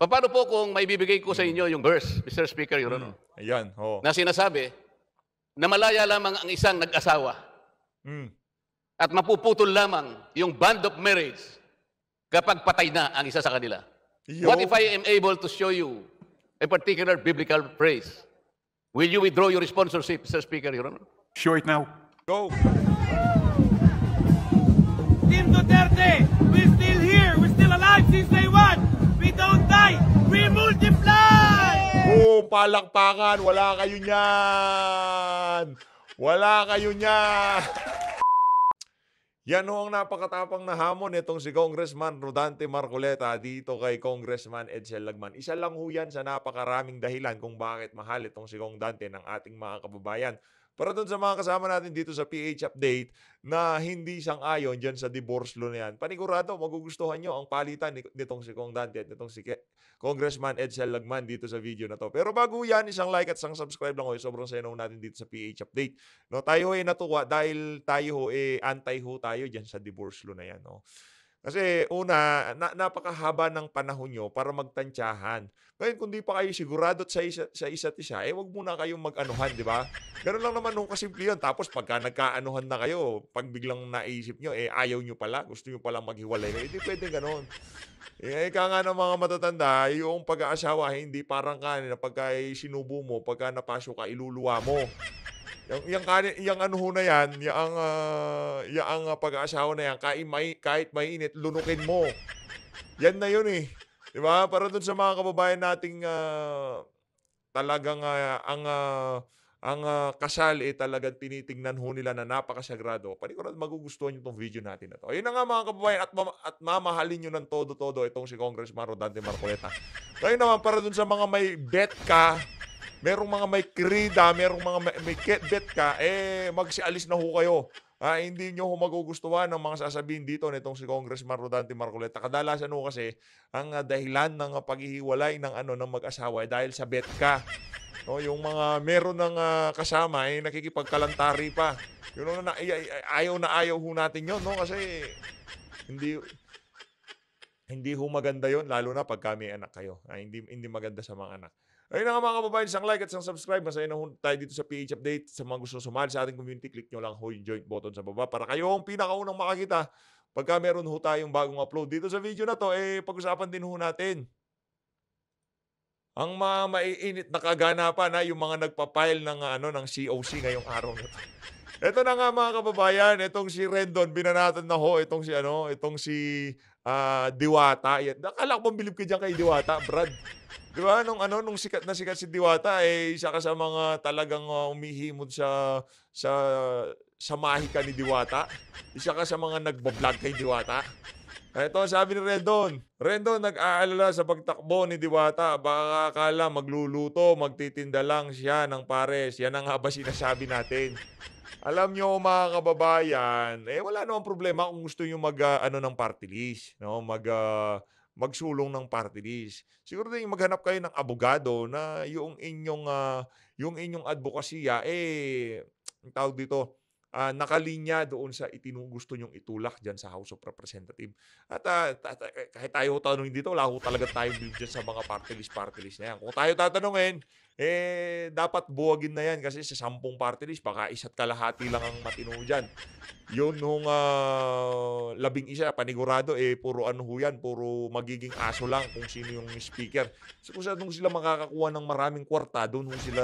Paano po kung maibibigay ko sa inyo yung verse, Mr. Speaker, Your Honor? Mm. Ayan, Oh. Na sinasabi na malaya lamang ang isang nag-asawa mm. at mapuputol lamang yung band of marriage kapag patay na ang isa sa kanila. Yo. What if I am able to show you a particular biblical phrase? Will you withdraw your sponsorship, Mr. Speaker, Your Honor? Show it now. Go! Team Duterte, with multiply! Boom! Oh, palakpakan! Wala kayo niyan! Wala kayo niyan! Yan ho ang napakatapang na hamon nitong si Congressman Rodante Marcoleta dito kay Congressman Edsel Lagman. Isa lang ho yan sa napakaraming dahilan kung bakit mahal itong si Kong Dante ng ating mga kababayan. Para doon sa mga kasama natin dito sa PH Update na hindi siyang ayon dyan sa divorce law na yan, panigurado magugustuhan nyo ang palitan nitong si Kong Dante at nitong si Congressman Edsel Lagman dito sa video na to. Pero bago yan, isang like at isang subscribe lang ho, sobrang sayo natin dito sa PH Update. No, tayo ho eh natuwa dahil tayo ho eh anti ho tayo dyan sa divorce law na yan. No? Kasi una, na, napakahaba ng panahon nyo para magtantsahan. Ngayon, kung di pa kayo sigurado sa, isa, sa isa't isa, eh wag muna kayong mag-anuhan, di ba? Ganun lang naman nung kasimple yun. Tapos pagka nagkaanuhan na kayo, pag biglang naisip nyo, eh ayaw nyo pala, gusto nyo pala maghiwalay. Eh di pwede ganun. Eh, ika nga ng mga matatanda, yung pag-aasawa, eh, hindi parang kanina, eh, pagka sinubo mo, pagka napasok ka, iluluwa mo. Yung yung kanin, yung ano na yan, yung uh, ah, yung uh, ah, pag-aasawa na yan, kahit may kahit mainit lunukin mo. Yan na yun eh. 'Di ba? Para dun sa mga kababayan nating uh, talagang uh, ang uh, ang uh, kasal eh talagang tinitingnan ho nila na napakasagrado. Panigurad magugustuhan nyo itong video natin na to. Ayun na nga mga kababayan at, ma- at mamahalin nyo ng todo-todo itong si Congressman Rodante Marcoleta. Ngayon naman para dun sa mga may bet ka merong mga may krida, merong mga may, may bet ka, eh, magsialis na ho kayo. Ah, hindi nyo ho magugustuhan ang mga sasabihin dito nitong si Congressman Rodante Marcoleta. Kadalasan ho kasi ang ah, dahilan ng ah, paghihiwalay ng ano ng mag-asawa ay dahil sa bet ka. No, yung mga meron ng ah, kasama ay eh, nakikipagkalantari pa. Yun na, ay, ayaw na ayaw ho natin yun, no? Kasi hindi hindi ho maganda yon lalo na pag kami anak kayo. Ah, hindi hindi maganda sa mga anak. Ayun na nga mga kababayan, isang like at isang subscribe. Masaya na tayo dito sa PH Update. Sa mga gusto sumali sa ating community, click nyo lang yung join button sa baba para kayo ang pinakaunang makakita pagka meron ho tayong bagong upload. Dito sa video na to, eh, pag-usapan din ho natin ang mga maiinit na kaganapan na yung mga nagpapile ng, ano, ng COC ngayong araw na to. Ito na nga mga kababayan, itong si Rendon, binanatan na ho, itong si ano, itong si uh, Diwata. Yan. Nakala ko bilib ka dyan kay Diwata, Brad. Di ba? Nung, ano, nung sikat na sikat si Diwata, eh, isa ka sa mga talagang uh, ah, umihimod sa, sa, sa mahika ni Diwata. Isa ka sa mga nagbablog kay Diwata. Ito, sabi ni Rendon. Rendon, nag-aalala sa pagtakbo ni Diwata. Baka akala magluluto, magtitinda lang siya ng pares. Yan ang haba sinasabi natin. Alam nyo mga kababayan, eh wala namang problema kung gusto nyo mag uh, ano ng party list, no? Mag uh, magsulong ng party list. Siguro din maghanap kayo ng abogado na yung inyong uh, yung inyong advokasya eh ang tawag dito uh, nakalinya doon sa gusto nyong itulak diyan sa House of Representatives. At uh, kahit tayo tanungin dito, wala ko talaga tayong believe dyan sa mga party list, party list na yan. Kung tayo tatanungin, eh dapat buwagin na yan kasi sa sampung party list, baka isa't kalahati lang ang matino dyan. Yun nung uh, labing isa, panigurado, eh puro ano ho yan, puro magiging aso lang kung sino yung speaker. So kung saan sila makakakuha ng maraming kwarta, doon kung sila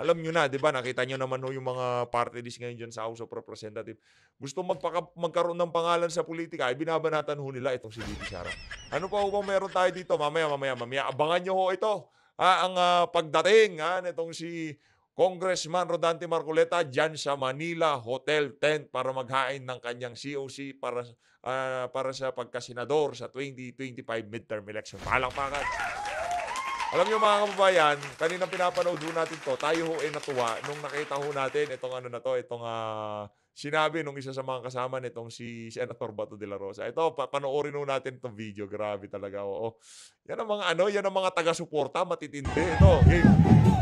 alam nyo na, di ba? Nakita nyo naman ho yung mga party list ngayon dyan sa House of Representatives. Gusto magpaka- magkaroon ng pangalan sa politika, ay eh, binabanatan ho nila itong si Bibi Sara. Ano pa ho ba meron tayo dito? Mamaya, mamaya, mamaya. Abangan nyo ho ito ah, ang ah, pagdating ah, nitong si Congressman Rodante Marcoleta dyan sa Manila Hotel Tent para maghain ng kanyang COC para ah, para sa pagkasinador sa 2025 midterm election. Palakpakan! Alam niyo mga kababayan, kanina pinapanood ho natin to, tayo ho ay natuwa nung nakita ho natin itong ano na to, itong ah, sinabi nung isa sa mga kasama nitong si Senator Bato de la Rosa. Ito, panoorin nun natin itong video. Grabe talaga. Oo. Yan ang mga ano, yan ang mga taga-suporta, matitindi. Ito, game.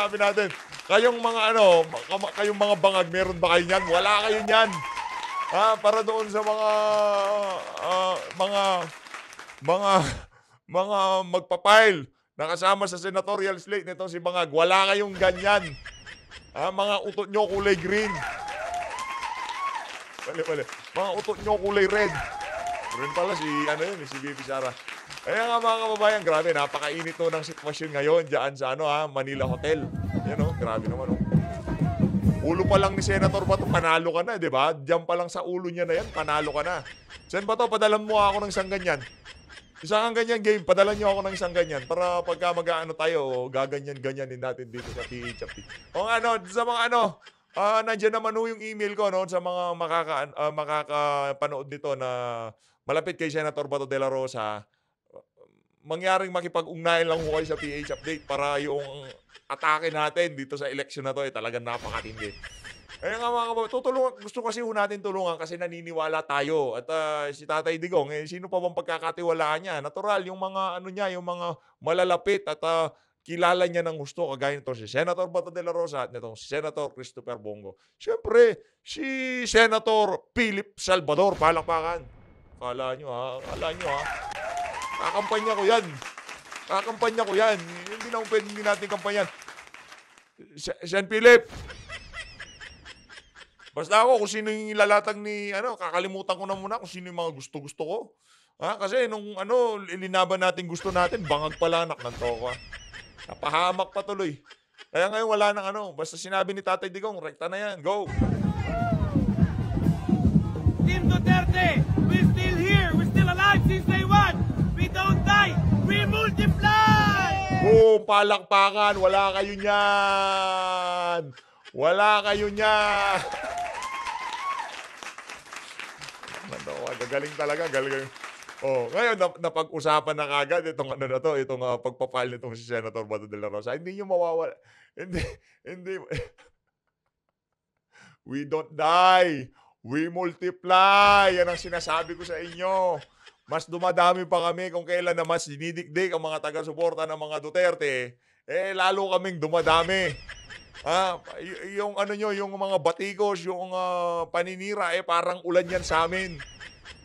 sinabi natin. Kayong mga ano, kayong mga bangag, meron ba kayo niyan? Wala kayo niyan. Ah, para doon sa mga uh, mga mga mga magpapile na kasama sa senatorial slate nito si Bangag. Wala kayong ganyan. Ah, mga utot nyo kulay green. Bale, bale. Mga utot nyo kulay red. Rin pala si, ano yun, eh, si Baby Sara. Kaya nga mga kababayan, grabe, napakainit no ng sitwasyon ngayon dyan sa ano, ha, Manila Hotel. Yan o, oh, no? grabe naman o. Oh. No? Ulo pa lang ni Senator Bato, panalo ka na, di ba? Diyan pa lang sa ulo niya na yan, panalo ka na. Sen Bato, padalan mo ako ng isang ganyan. Isang ganyan game, padalan niyo ako ng isang ganyan para pagka mag-ano tayo, gaganyan-ganyanin natin dito sa PHP. O ano, sa mga ano, uh, ah, nandiyan naman ho yung email ko no, sa mga makaka, uh, makakapanood nito na malapit kay Senator Bato de la Rosa, mangyaring makipag-ugnayan lang ho kayo sa PH Update para yung atake natin dito sa election na to ay eh, talagang napakatindi. Ayun nga mga kababayan, tutulungan, gusto kasi ho natin tulungan kasi naniniwala tayo. At uh, si Tatay Digong, eh, sino pa bang pagkakatiwalaan niya? Natural, yung mga ano niya, yung mga malalapit at uh, kilala niya ng gusto, kagaya nito si Senator Bato de la Rosa at nitong Senator Christopher Bongo. Siyempre, si Senator Philip Salvador, palakpakan. Kala nyo ha, ah, kala nyo ha. Kakampanya ko yan. Kakampanya ko yan. Hindi na pwede hindi natin kampanyan. San Philip. Basta ako, kung sino yung ilalatag ni, ano, kakalimutan ko na muna kung sino yung mga gusto-gusto ko. Ha? Kasi nung, ano, ilinaban natin gusto natin, bangag pala palanak ng toka. Napahamak pa tuloy. Kaya ngayon wala nang ano, basta sinabi ni Tatay Digong, rekta na yan, go! Boom! Palakpakan! Wala kayo niyan! Wala kayo niyan! ano, galing talaga, galing. Oh, ngayon napag-usapan na kagad itong ano na to, itong uh, ah, pagpapal nitong si Senator Bato de la Rosa. Hindi niyo mawawala. Hindi hindi We don't die. We multiply. Yan ang sinasabi ko sa inyo. Mas dumadami pa kami kung kailan na mas dinidikdik ang mga taga-suporta ng mga Duterte. Eh, lalo kaming dumadami. Ah, y- yung ano nyo, yung mga batikos, yung uh, paninira, eh parang ulan yan sa amin.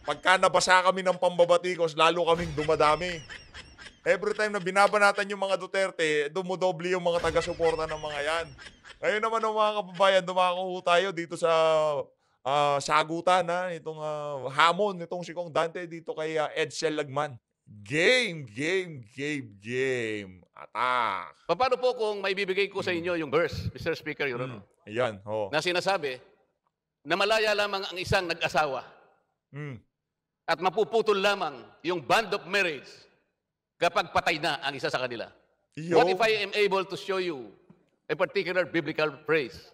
Pagka nabasa kami ng pambabatikos, lalo kaming dumadami. Every time na binabanatan yung mga Duterte, dumudobli yung mga taga-suporta ng mga yan. Ngayon naman ng oh, mga kababayan, dumako tayo dito sa uh, sagutan ah, na itong uh, ah, hamon nitong si Kong Dante dito kay uh, Edsel Lagman. Game, game, game, game. Atak. Paano po kung maibibigay ko sa mm. inyo yung verse, Mr. Speaker, Your Mm. Ayan, ho. Oh. Na sinasabi, na malaya lamang ang isang nag-asawa mm. at mapuputol lamang yung band of marriage kapag patay na ang isa sa kanila. Yo. What if I am able to show you a particular biblical phrase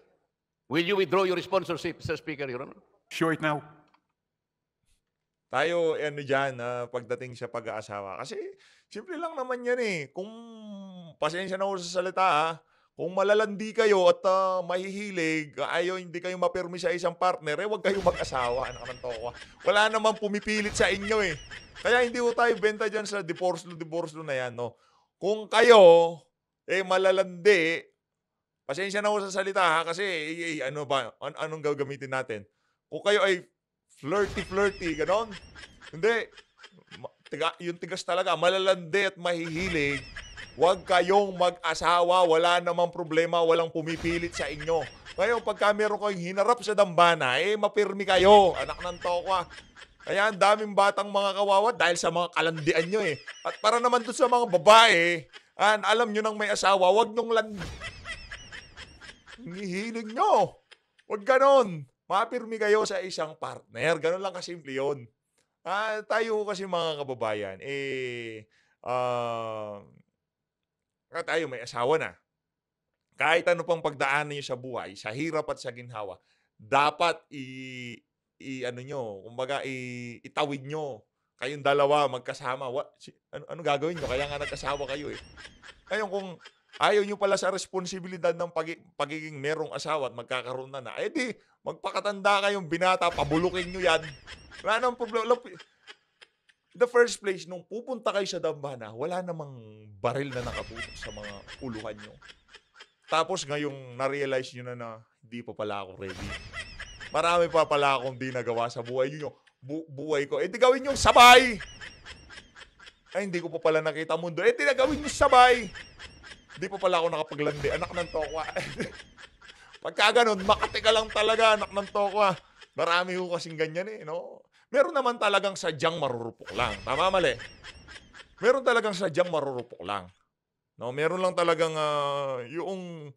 Will you withdraw your sponsorship, Sir Speaker, Your Honor? Sure it now. Tayo, ano dyan, ah, pagdating sa pag-aasawa. Kasi, simple lang naman yan eh. Kung pasensya na ako sa salita, ah, kung malalandi kayo at ah, mahihilig, ayaw hindi kayo mapirmi sa isang partner, eh, huwag kayong mag-asawa. Anak ng towa. Ah? Wala namang pumipilit sa inyo eh. Kaya hindi ko tayo benta dyan sa divorce law, divorce law na yan, no? Kung kayo, eh malalandi, Pasensya na ako sa salita ha, kasi eh, eh, ano ba, an- anong gagamitin natin? Kung kayo ay flirty-flirty, ganon. Hindi. Ma- Tiga, yung tigas talaga, malalandi at mahihilig. Huwag kayong mag-asawa, wala namang problema, walang pumipilit sa inyo. Ngayon, pagka meron kayong hinarap sa dambana, eh, mapirmi kayo, anak ng tokwa. Kaya ang daming batang mga kawawa dahil sa mga kalandian nyo eh. At para naman doon sa mga babae, an, ah, alam nyo nang may asawa, huwag nyong land Hinihiling nyo. Huwag ganon. Mapirmi kayo sa isang partner. Ganon lang kasimple yun. Ah, tayo kasi mga kababayan, eh, uh, tayo may asawa na. Kahit ano pang pagdaanan nyo sa buhay, sa hirap at sa ginhawa, dapat i, i ano nyo, kumbaga i, itawid nyo kayong dalawa magkasama, what, ano, ano gagawin nyo? Kaya nga nagkasawa kayo eh. Ngayon, kung Ayaw nyo pala sa responsibilidad ng pag- pagiging merong asawa at magkakaroon na na. Eh di, magpakatanda kayong binata, pabulukin nyo yan. Wala nang problema. The first place, nung pupunta kayo sa Dambana, wala namang baril na nakaputok sa mga uluhan nyo. Tapos ngayong na-realize nyo na na, hindi pa pala ako ready. Marami pa pala akong di nagawa sa buhay nyo. Bu- buhay ko. Eh di gawin nyo sabay! Ay, hindi ko pa pala nakita mundo. Eh, gawin nyo sabay. Hindi pa pala ako nakapaglandi. Anak ng tokwa. Pagka ganun, makati ka lang talaga, anak ng tokwa. Marami ho kasing ganyan eh, no? Meron naman talagang sadyang marurupok lang. Tama, mali? Meron talagang sadyang marurupok lang. No, meron lang talagang uh, yung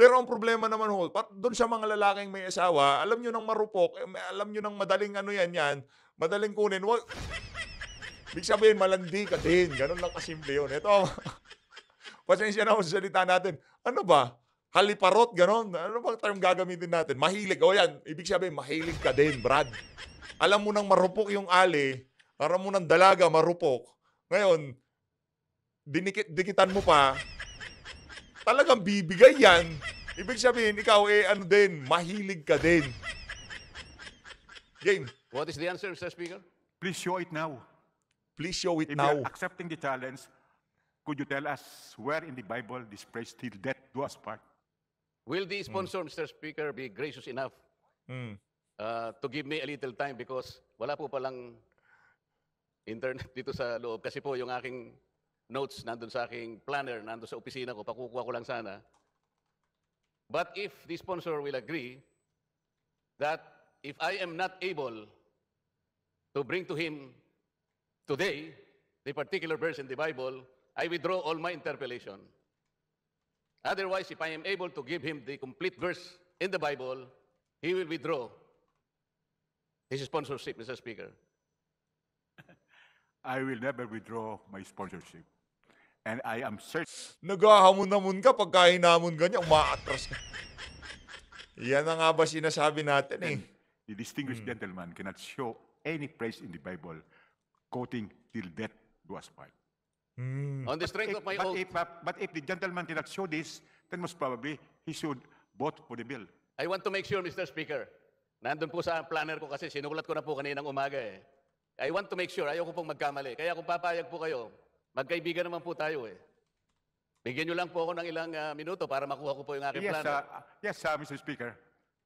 pero ang problema naman ho, doon sa mga lalaking may asawa, alam niyo nang marupok, eh, alam niyo nang madaling ano yan yan, madaling kunin. Wag, Big sabihin, malandi ka din. Ganun lang kasimple yun. Ito, pasensya na ako sa salita natin. Ano ba? Haliparot, ganon. Ano bang term gagamitin natin? Mahilig. O yan, ibig sabihin, mahilig ka din, Brad. Alam mo nang marupok yung ali, alam mo nang dalaga marupok. Ngayon, dinikit, dikitan mo pa, talagang bibigay yan. Ibig sabihin, ikaw eh, ano din, mahilig ka din. Game. What is the answer, Mr. Speaker? Please show it now. Please show it if now. accepting the challenge, Could you tell us where in the Bible this phrase till death do us part? Will the hmm. sponsor, Mr. Speaker, be gracious enough hmm. uh, to give me a little time because wala po palang internet dito sa loob. Kasi po yung aking notes nandun sa aking planner, nandun sa opisina ko, pakukuha ko lang sana. But if the sponsor will agree that if I am not able to bring to him today the particular verse in the Bible, I withdraw all my interpellation. Otherwise, if I am able to give him the complete verse in the Bible, he will withdraw his sponsorship, Mr. Speaker. I will never withdraw my sponsorship. And I am certain... Naghahamon-hamon ka pagka hinamon ganyan, umaatras ka. Yan na nga ba sinasabi natin eh. The distinguished hmm. gentleman cannot show any place in the Bible quoting till death do us part. Mm. On the strength if, of my but If, but if the gentleman did not show this, then most probably he should vote for the bill. I want to make sure, Mr. Speaker, nandun po sa planner ko kasi sinulat ko na po kaninang umaga eh. I want to make sure, ayoko pong magkamali. Kaya kung papayag po kayo, magkaibigan naman po tayo eh. Bigyan niyo lang po ako ng ilang uh, minuto para makuha ko po yung aking yes, planner. Uh, yes, uh, ah, Mr. Speaker.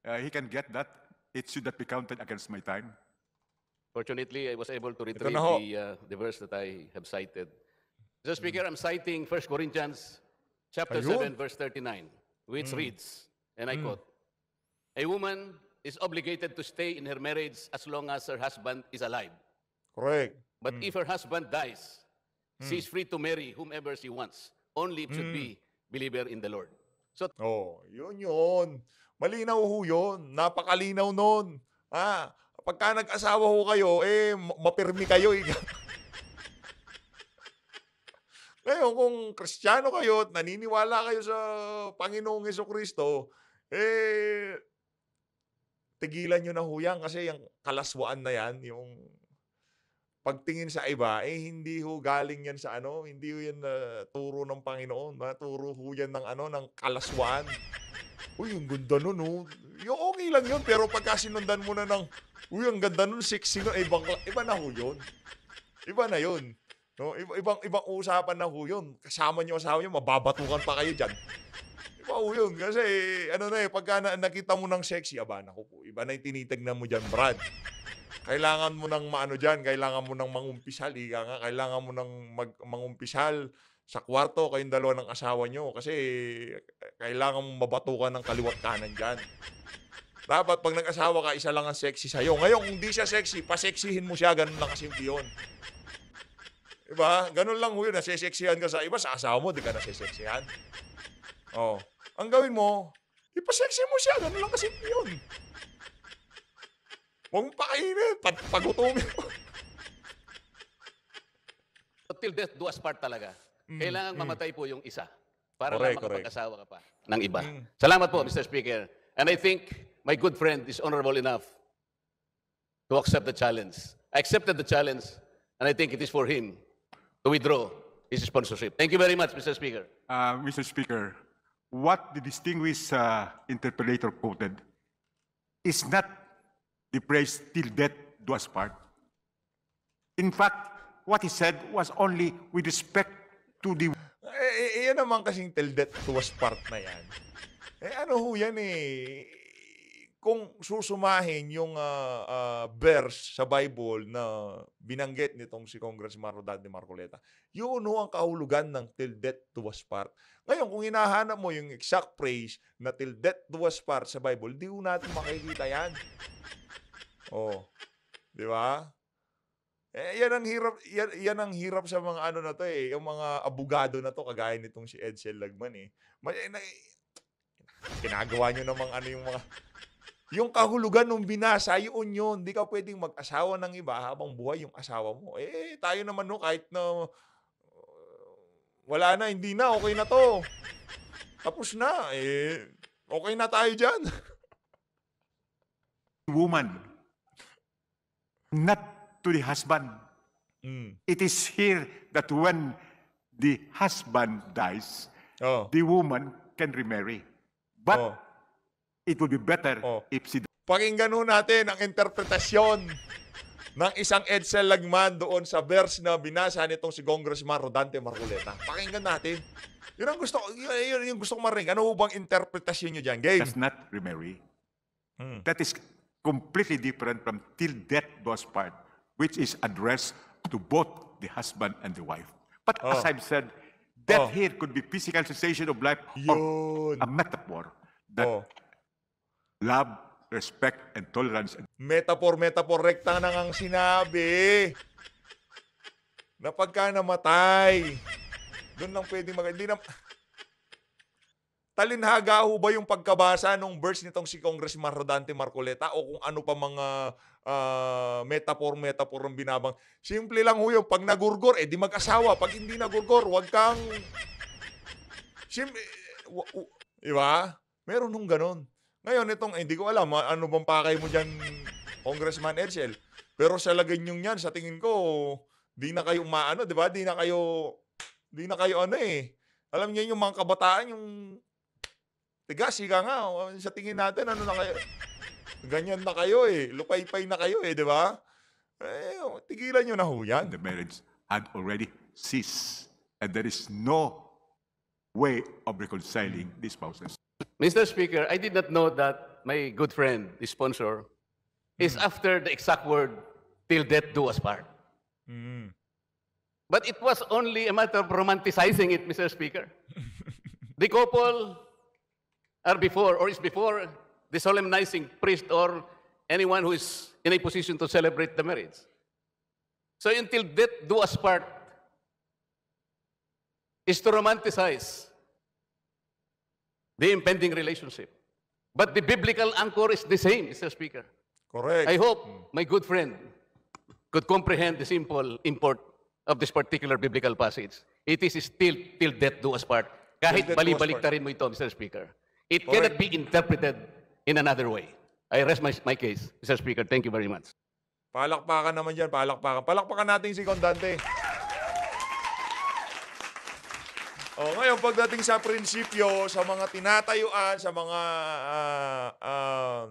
Uh, he can get that. It should not be counted against my time. Fortunately, I was able to retrieve the, uh, the verse that I have cited. Mr. Speaker, I'm citing 1 Corinthians chapter Ayun. 7 verse 39, which mm. reads, and I mm. quote, A woman is obligated to stay in her marriage as long as her husband is alive. Correct. But mm. if her husband dies, she is free to marry whomever she wants, only if should be believer in the Lord. So, Oh, yun yun. Malinaw ho yun. Napakalinaw nun. Ha? Ah, pagka nag-asawa ho kayo, eh, mapirmi kayo. Eh. Ngayon, kung kristyano kayo at naniniwala kayo sa Panginoong Heso Kristo, eh, tigilan nyo na ho yan kasi yung kalaswaan na yan, yung pagtingin sa iba, eh hindi ho galing yan sa ano, hindi ho yan uh, turo ng Panginoon, naturo ho yan ng ano, ng kalaswaan. Uy, ang ganda nun, no? Oh. Yung okay lang yun, pero pagka sinundan mo na ng, uy, ang ganda nun, sexy nun, iba, eh, iba na ho yun. Iba na yun. No, ibang ibang usapan na ho 'yun. Kasama niyo asawa niyo, mababatukan pa kayo diyan. Iba ho 'yun kasi ano na eh pagka na, nakita mo ng sexy aba nako po, iba na yung tinitignan mo diyan, Brad. Kailangan mo nang maano diyan, kailangan mo nang mangumpisal, ika nga, kailangan mo nang mag, mangumpisal sa kwarto kayong dalawa ng asawa niyo kasi kailangan mo mabatukan ng kaliwat kanan diyan. Dapat pag nag-asawa ka, isa lang ang sexy sa'yo. Ngayon, kung di siya sexy, paseksihin mo siya. Ganun lang kasimple yun. Diba? Ganun lang ho yun. Naseseksihan ka sa iba, sa asawa mo, di ka naseseksihan. Oh. Ang gawin mo, ipaseksi mo siya. Ganun lang kasi yun. Huwag mong pakainin. Pag pagutumin mo. Till death do us part talaga. Mm, Kailangan mm. mamatay po yung isa para correct, lang makapag-asawa ka pa ng iba. Mm. Salamat po, Mr. Speaker. And I think my good friend is honorable enough to accept the challenge. I accepted the challenge, and I think it is for him to withdraw his sponsorship. Thank you very much, Mr. Speaker. Uh, Mr. Speaker, what the distinguished uh, interpolator quoted is not the phrase till death do us part. In fact, what he said was only with respect to the... Eh, eh, eh yan naman kasing till death do us part na yan. Eh, ano ho yan eh? kung susumahin yung uh, uh, verse sa Bible na binanggit nitong si Congressman Rodante Marcoleta, yun ho ang kahulugan ng till death do us part. Ngayon, kung hinahanap mo yung exact phrase na till death do us part sa Bible, di ho natin makikita yan. Oh. Di ba? Eh, yan ang hirap yan, yan ang hirap sa mga ano na to eh, yung mga abogado na to kagaya nitong si Edsel Lagman eh. May, eh, na, ginagawa eh, niyo namang ano yung mga yung kahulugan ng binasa, yun yun. Hindi ka pwedeng mag-asawa ng iba habang buhay yung asawa mo. Eh, tayo naman no, kahit na wala na, hindi na, okay na to. Tapos na, eh, okay na tayo dyan. Woman, not to the husband. Mm. It is here that when the husband dies, oh. the woman can remarry. But oh. It would be better Oh. if si Pakinggan ho natin ang interpretasyon ng isang Edsel Lagman doon sa verse na binasa nitong si Congressman Rodante Marcoleta. Pakinggan natin. Yun ang gusto, yun, yun, yung gusto ko marinig. Ano ho bang interpretasyon nyo dyan, Gabe? does not remarry. Hmm. That is completely different from till death do part, which is addressed to both the husband and the wife. But as oh. I've said, death Oh. here could be physical cessation of life or a metaphor that Oh love, respect, and tolerance. Metaphor, metaphor, rekta na ang sinabi. Napagka namatay, doon lang pwedeng mag... Hindi na... Talinhaga ho ba yung pagkabasa nung verse nitong si Congressman Rodante Marcoleta o kung ano pa mga uh, metaphor, metaphor ang binabang. Simple lang ho yung pag nagurgor, eh di mag-asawa. Pag hindi nagurgor, wag kang... Simple... Eh, Iba? Meron nung ganon. Ngayon, itong, eh, hindi ko alam, ah, ano bang pakay mo dyan, Congressman Ercel. Pero sa lagay Laganyong yan, sa tingin ko, di na kayo umaano, di ba? Di na kayo, di na kayo ano eh. Alam niyo yung mga kabataan, yung tigas, ika nga. Oh, sa tingin natin, ano na kayo? Ganyan na kayo eh. Lupay-pay na kayo eh, di ba? Eh, oh, tigilan nyo na ho yan. The marriage had already ceased and there is no way of reconciling these spouses. Mr. Speaker, I did not know that my good friend, the sponsor, is mm. after the exact word, till death do us part. Mm. But it was only a matter of romanticizing it, Mr. Speaker. the couple are before, or is before, the solemnizing priest or anyone who is in a position to celebrate the marriage. So until death do us part is to romanticize the impending relationship. But the biblical anchor is the same, Mr. Speaker. Correct. I hope my good friend could comprehend the simple import of this particular biblical passage. It is still till death do us part. Kahit balibalik mo ito, Mr. Speaker. It Correct. cannot be interpreted in another way. I rest my, my case, Mr. Speaker. Thank you very much. Palakpakan naman dyan, palakpakan. Palakpakan natin si Kondante. Oh, ngayon, pagdating sa prinsipyo, sa mga tinatayuan, sa mga uh, uh,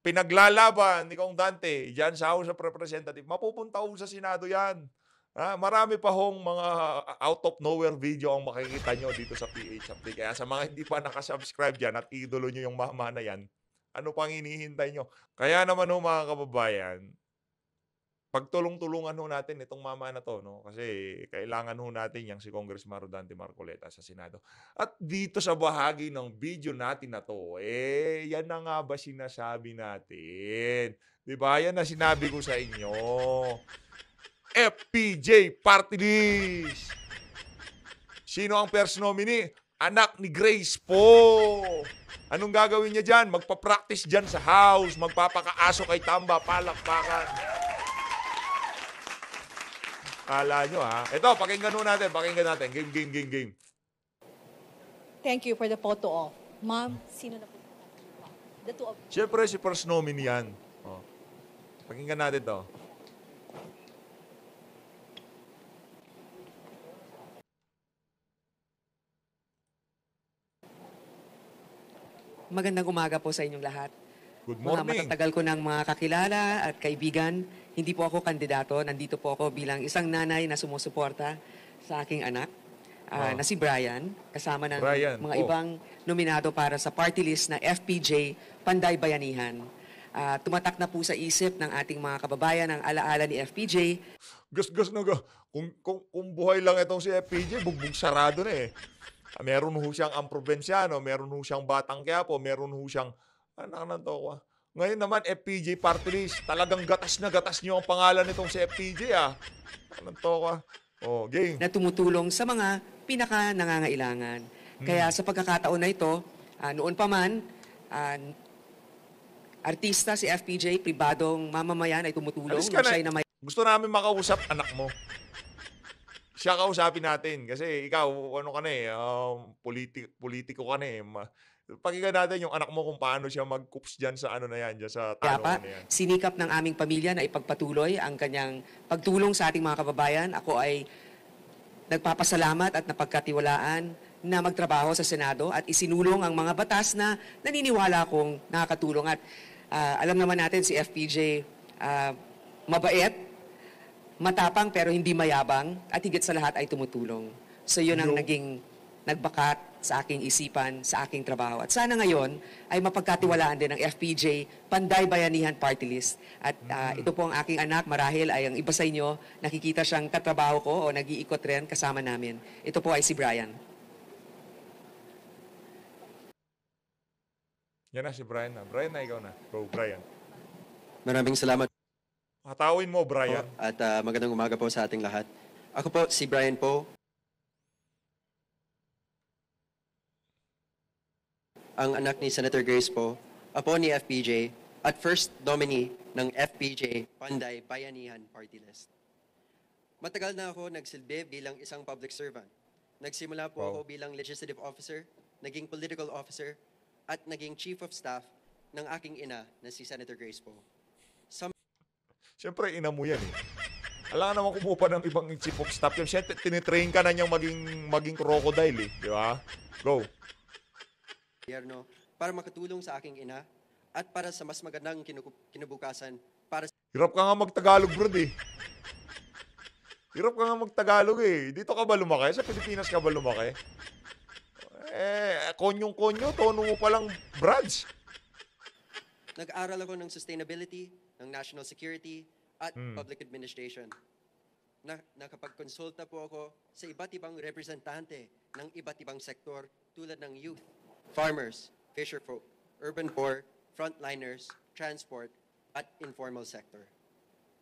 pinaglalaban ni Kong Dante, dyan sa House of Representatives, mapupunta ho sa Senado yan. Ah, marami pa hong mga out of nowhere video ang makikita nyo dito sa PH Update. Kaya sa mga hindi pa nakasubscribe dyan at idolo nyo yung mama na yan, ano pang hinihintay nyo? Kaya naman ho mga kababayan, pagtulong-tulungan ho natin itong mama na to, no? Kasi kailangan ho natin yang si Congressman Rodante Marcoleta sa Senado. At dito sa bahagi ng video natin na to, eh, yan na nga ba sinasabi natin? Di ba? Yan na sinabi ko sa inyo. FPJ Party List! Sino ang first nominee? Anak ni Grace po! Anong gagawin niya dyan? Magpa-practice dyan sa house, magpapakaaso kay Tamba, palakpakan. Kala nyo ha. Ito, pakinggan nun natin, pakinggan natin. Game, game, game, game. Thank you for the photo off. Oh. Ma'am, sino na po? The two of you. Siyempre, si first nominee yan. Oh. Pakinggan natin to. Magandang umaga po sa inyong lahat. Good morning. Mga matatagal ko ng mga kakilala at kaibigan. Hindi po ako kandidato. Nandito po ako bilang isang nanay na sumusuporta sa aking anak uh, ah, wow. Ah. na si Brian, kasama ng Brian. mga oh. ibang nominado para sa party list na FPJ Panday Bayanihan. Uh, ah, tumatak na po sa isip ng ating mga kababayan ang alaala ni FPJ. Gus-gus na go. Kung, kung, kung buhay lang itong si FPJ, bugbog sarado na eh. Meron ho siyang ang amprobensyano, meron ho siyang batang kiapo, meron ho siyang Anak ng Tokwa. Ngayon naman, FPJ party Talagang gatas na gatas niyo ang pangalan nitong si FPJ ah. Anak ng Tokwa. Oh, game. Na tumutulong sa mga pinaka nangangailangan. Hmm. Kaya sa pagkakataon na ito, uh, noon pa man, uh, artista si FPJ, pribadong mamamayan ay tumutulong. Alis ka na. na may... Gusto namin makausap anak mo. Siya kausapin natin kasi ikaw, ano ka na eh, um, politi- politiko ka na eh pakinggan natin yung anak mo kung paano siya mag-coops dyan sa ano na yan, dyan sa tanong Kaya pa, sinikap ng aming pamilya na ipagpatuloy ang kanyang pagtulong sa ating mga kababayan. Ako ay nagpapasalamat at napagkatiwalaan na magtrabaho sa Senado at isinulong ang mga batas na naniniwala kong nakakatulong. At uh, alam naman natin si FPJ uh, ah, mabait, matapang pero hindi mayabang at higit sa lahat ay tumutulong. So yun ang yung... naging nagbakat sa aking isipan, sa aking trabaho. At sana ngayon ay mapagkatiwalaan din ng FPJ, Panday Bayanihan Party List. At uh, ito po ang aking anak, marahil ay ang iba sa inyo, nakikita siyang katrabaho ko o nag-iikot rin kasama namin. Ito po ay si Brian. Yan na si Brian na. Brian na ikaw na. Go, Brian. Maraming salamat. Hatawin mo, Brian. Po, at uh, magandang umaga po sa ating lahat. Ako po, si Brian po, ang anak ni Senator Grace po, apo ni FPJ, at first nominee ng FPJ Panday Bayanihan Party List. Matagal na ako nagsilbi bilang isang public servant. Nagsimula po wow. ako bilang legislative officer, naging political officer, at naging chief of staff ng aking ina na si Senator Grace po. Some... Siyempre, ina mo yan eh. Alam naman kumupa ng ibang chief of staff. Siyempre, tinitrain ka na niyang maging, maging crocodile eh. Di ba? Go gobyerno para makatulong sa aking ina at para sa mas magandang kinabukasan para sa... Hirap ka nga magtagalog, bro, eh. Hirap ka nga magtagalog, eh. Dito ka ba lumaki? Sa Pilipinas ka ba lumaki? Eh, konyong-konyo, tono mo palang brads. Nag-aral ako ng sustainability, ng national security, at hmm. public administration. Na, nakapagkonsulta po ako sa iba't ibang representante ng iba't ibang sektor tulad ng youth, farmers, fisherfolk, urban poor, frontliners, transport, at informal sector.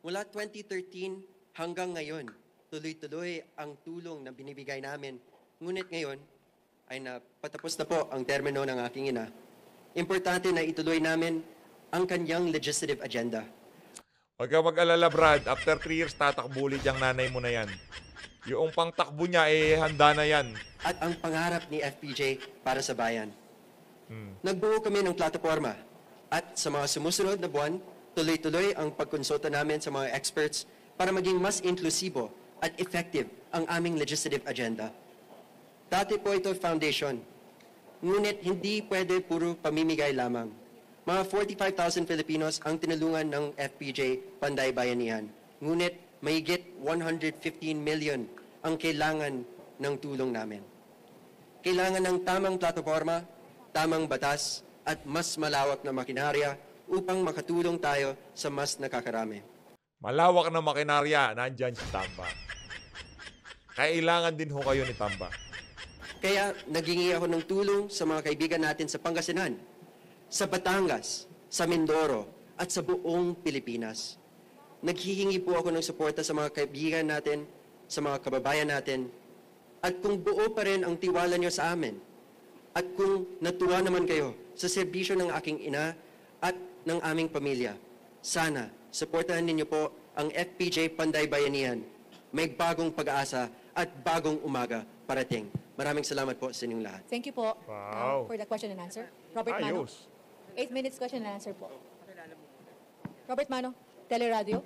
Mula 2013 hanggang ngayon, tuloy-tuloy ang tulong na binibigay namin. Ngunit ngayon, ay napatapos na po ang termino ng aking ina. Importante na ituloy namin ang kanyang legislative agenda Huwag ka mag-alala, Brad. After 3 years, tatakbuli diyang nanay mo na yan. Yung pangtakbo niya, eh, handa na yan. At ang pangarap ni FPJ para sa bayan. Hmm. Nagbuo kami ng plataforma. At sa mga sumusunod na buwan, tuloy-tuloy ang pagkonsulta namin sa mga experts para maging mas inklusibo at effective ang aming legislative agenda. Dati po ito foundation. Ngunit hindi pwede puro pamimigay lamang mga 45,000 Filipinos ang tinulungan ng FPJ Panday Bayanihan. Ngunit mayigit 115 million ang kailangan ng tulong namin. Kailangan ng tamang plataforma, tamang batas, at mas malawak na makinarya upang makatulong tayo sa mas nakakarami. Malawak na makinarya, nandyan si Tamba. Kailangan din ho kayo ni Tamba. Kaya nagingi ako ng tulong sa mga kaibigan natin sa Pangasinan sa Batangas, sa Mindoro, at sa buong Pilipinas. Naghihingi po ako ng suporta sa mga kaibigan natin, sa mga kababayan natin, at kung buo pa rin ang tiwala niyo sa amin, at kung natuwa naman kayo sa serbisyo ng aking ina at ng aming pamilya, sana suportahan ninyo po ang FPJ Panday Bayanihan. May bagong pag-asa at bagong umaga parating. Maraming salamat po sa inyong lahat. Thank you po uh, Wow. um, for the question and answer. Robert Mano. Eight minutes question and answer po. Robert Mano, Teleradio.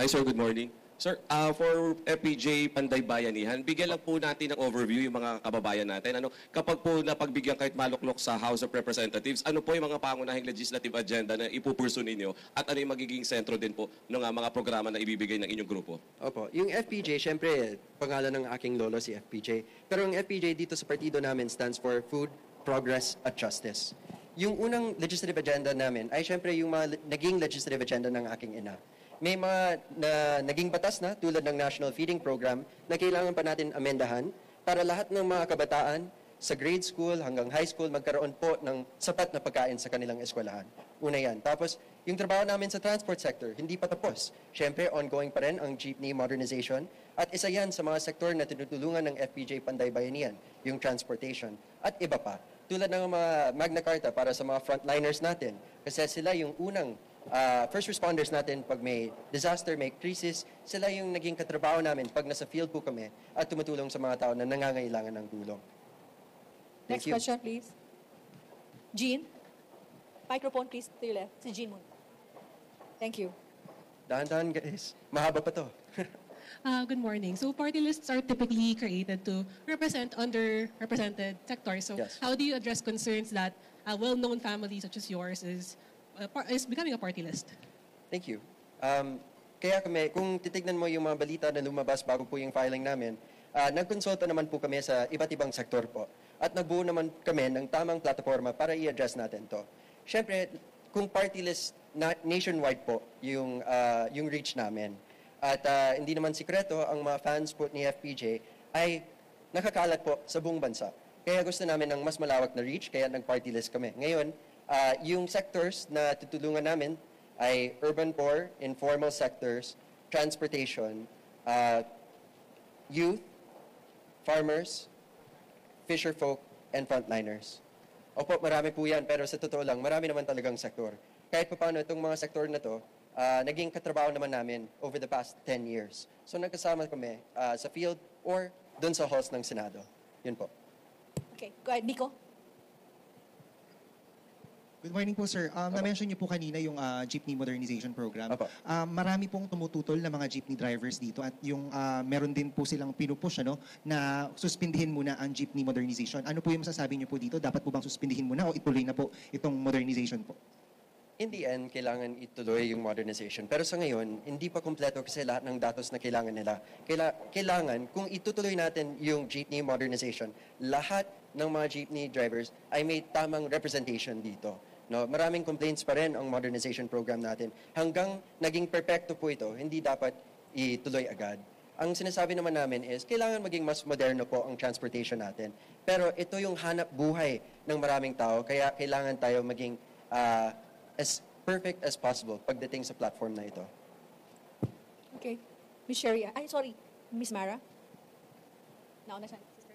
Hi sir, good morning. Sir, uh, for FPJ Panday Bayanihan, bigyan lang po natin ng overview yung mga kababayan natin. Ano, kapag po napagbigyan kahit maluklok sa House of Representatives, ano po yung mga pangunahing legislative agenda na ipupurso ninyo at ano yung magiging sentro din po ng uh, mga programa na ibibigay ng inyong grupo? Opo. Yung FPJ, syempre, pangalan ng aking lolo si FPJ. Pero yung FPJ dito sa partido namin stands for Food, Progress at Justice yung unang legislative agenda namin ay syempre yung mga naging legislative agenda ng aking ina. May mga na, naging batas na tulad ng National Feeding Program na kailangan pa natin amendahan para lahat ng mga kabataan sa grade school hanggang high school magkaroon po ng sapat na pagkain sa kanilang eskwelahan. Una yan. Tapos, yung trabaho namin sa transport sector, hindi pa tapos. Siyempre, ongoing pa rin ang jeepney modernization. At isa yan sa mga sektor na tinutulungan ng FPJ Panday Bayanihan, yung transportation. At iba pa tulad ng mga Magna Carta para sa mga frontliners natin. Kasi sila yung unang uh, first responders natin pag may disaster, may crisis. Sila yung naging katrabaho namin pag nasa field po kami at tumutulong sa mga tao na nangangailangan ng tulong. Thank Next you. question, please. Jean? Microphone, please, to your left. Si Jean Moon. Thank you. Dahan-dahan, guys. Mahaba pa to. Uh, good morning. So party lists are typically created to represent underrepresented sectors. So yes. how do you address concerns that a well-known family such as yours is uh, is becoming a party list? Thank you. Um, kaya kami, kung titignan mo yung mga balita na lumabas bago po yung filing namin, uh, nagkonsulta naman po kami sa iba't ibang sektor po. At nagbuo naman kami ng tamang plataforma para i-address natin to. Siyempre, kung party list na nationwide po yung, uh, yung reach namin. At uh, hindi naman sikreto, ang mga fans po ni FPJ ay nakakalat po sa buong bansa. Kaya gusto namin ng mas malawak na reach, kaya nag-party list kami. Ngayon, uh, yung sectors na tutulungan namin ay urban poor, informal sectors, transportation, uh, youth, farmers, fisher folk, and frontliners. Opo, marami po yan, pero sa totoo lang, marami naman talagang sektor. Kahit pa paano, itong mga sektor na to, uh, naging katrabaho naman namin over the past 10 years. So nagkasama kami uh, sa field or dun sa halls ng Senado. Yun po. Okay. Go ahead, Nico. Good morning po, sir. Um, ah, Na-mention niyo po kanina yung uh, jeepney modernization program. Apa. Um, marami pong tumututol na mga jeepney drivers dito at yung uh, meron din po silang pinupush ano, na suspindihin muna ang jeepney modernization. Ano po yung masasabi niyo po dito? Dapat po bang suspindihin muna o ituloy na po itong modernization po? in the end, kailangan ituloy yung modernization. Pero sa ngayon, hindi pa kompleto kasi lahat ng datos na kailangan nila. Kaila- kailangan, kung itutuloy natin yung jeepney modernization, lahat ng mga jeepney drivers ay may tamang representation dito. No, maraming complaints pa rin ang modernization program natin. Hanggang naging perpekto po ito, hindi dapat ituloy agad. Ang sinasabi naman namin is, kailangan maging mas moderno po ang transportation natin. Pero ito yung hanap buhay ng maraming tao, kaya kailangan tayo maging uh, as perfect as possible pagdating sa platform na ito. Okay. Miss Sherry, I'm sorry, Miss Mara. No,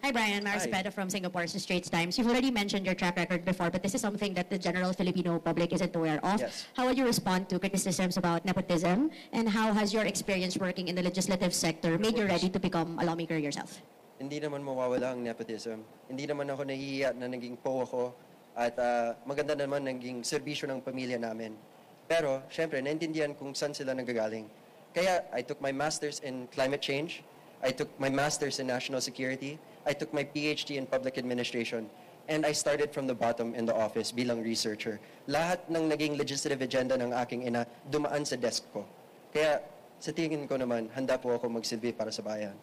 Hi, Brian. Marisabetta from Singapore's Straits Times. You've already mentioned your track record before, but this is something that the general Filipino public isn't aware of. Yes. How would you respond to criticisms about nepotism, and how has your experience working in the legislative sector made you ready to become a lawmaker yourself? Hindi naman mawawala ang nepotism. Hindi naman ako nahihiya na naging po ako At uh, maganda naman naging serbisyo ng pamilya namin. Pero, syempre, naintindihan kung saan sila nanggagaling. Kaya, I took my master's in climate change. I took my master's in national security. I took my PhD in public administration. And I started from the bottom in the office bilang researcher. Lahat ng naging legislative agenda ng aking ina dumaan sa desk ko. Kaya sa tingin ko naman, handa po ako magsilbi para sa bayan.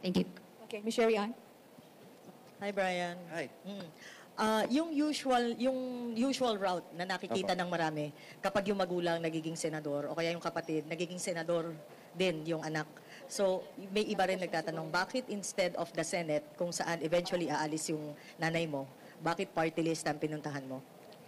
Thank you. Okay, Ms. Sherry Hi, Brian. Hi. Mm. Uh, yung usual yung usual route na nakikita Opo. ng marami kapag yung magulang nagiging senador o kaya yung kapatid nagiging senador din yung anak. So may iba rin nagtatanong bakit instead of the Senate kung saan eventually aalis yung nanay mo, bakit party list ang pinuntahan mo?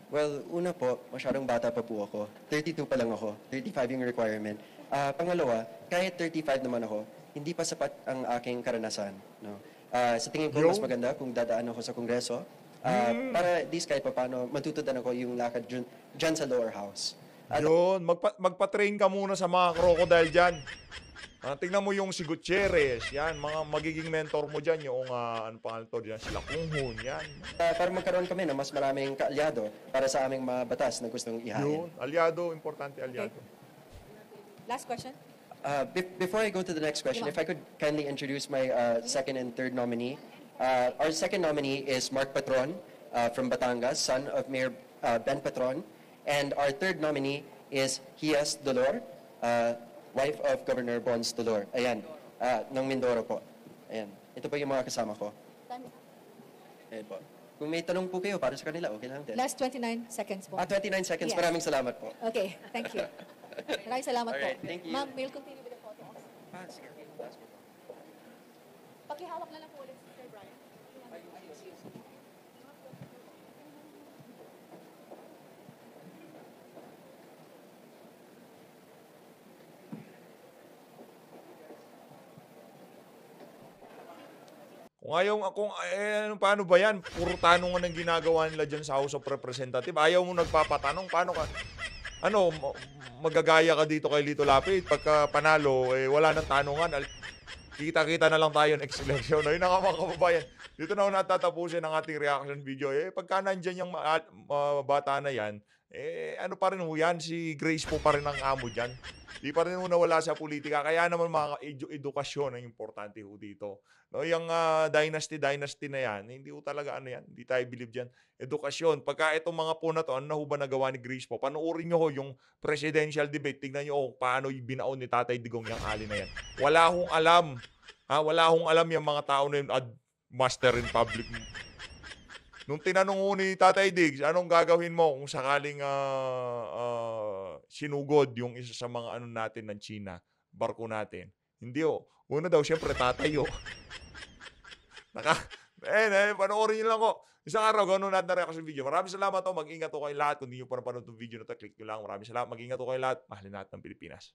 Well, una po, masyadong bata pa po ako. 32 pa lang ako. 35 yung requirement. Uh, pangalawa, kahit 35 naman ako, hindi pa sapat ang aking karanasan. No? Uh, sa tingin ko, mas maganda kung dadaan ako sa Kongreso Uh, Para at least kahit paano, matutunan ako yung lakad dyan, dyan sa lower house. At, Yun, magpa, magpa-train ka muna sa mga crocodile dyan. Ah, tingnan mo yung si Gutierrez, yan, mga magiging mentor mo dyan, yung uh, ano pa to dyan, sila Kunghun, yan. Uh, para magkaroon kami ng mas maraming kaalyado para sa aming mga batas na gustong ihain. Yun, alyado, importante alyado. Okay. Last question. Uh, be- before I go to the next question, if I could kindly introduce my uh, second and third nominee. Uh, our second nominee is Mark Patron uh, from Batangas, son of Mayor uh, Ben Patron. And our third nominee is Hias Dolor, uh, wife of Governor Bons Dolor. Ayan, uh, ng Mindoro po. Ayan, ito po yung mga kasama ko. Ayan po. Kung may tanong po kayo para sa kanila, okay lang din. Last 29 seconds po. Ah, 29 seconds. Yes. Maraming salamat po. Okay, thank you. Maraming salamat right, po. Thank you. Ma'am, we'll continue with the photo. Ah, sige. Pakihawak na lang po ulit. Ngayon, kung, eh, ano, paano ba yan? Puro tanong ang ginagawa nila dyan sa House of Representatives. Ayaw mo nagpapatanong, paano ka? Ano, magagaya ka dito kay Lito Lapid. Pagka panalo, eh, wala nang tanungan. Kita-kita na lang tayo next election. Ayun na nga mga kababayan. Dito na ako natatapusin ang ating reaction video. Eh, pagka nandyan yung ma- bata na yan, eh, ano pa rin ho yan? Si Grace po pa rin ang amo dyan. Di pa rin ho nawala sa politika. Kaya naman mga edu- edukasyon ang importante ho dito. No, yung uh, dynasty, dynasty na yan, hindi ho talaga ano yan. Hindi tayo believe dyan. Edukasyon. Pagka itong mga po na to, ano na ho ba nagawa ni Grace po? Panoorin nyo ho yung presidential debate. Tingnan nyo ho paano binaon ni Tatay Digong yung ali na yan. Wala hong alam. Ha? Wala hong alam yung mga tao na yun. Ad- master in public Nung tinanong ko ni Tatay Diggs, anong gagawin mo kung sakaling uh, uh, sinugod yung isa sa mga ano natin ng China, barko natin? Hindi oh. Una daw, siyempre, tatay oh. Naka, eh, eh, panoorin nyo lang ko. Isang araw, ganun natin na rin ako video. Maraming salamat oh. Mag-ingat ko kayo lahat. Kung hindi nyo pa napanood itong video na to, click nyo lang. Maraming salamat. Mag-ingat ko kayo lahat. Mahalin natin ng Pilipinas.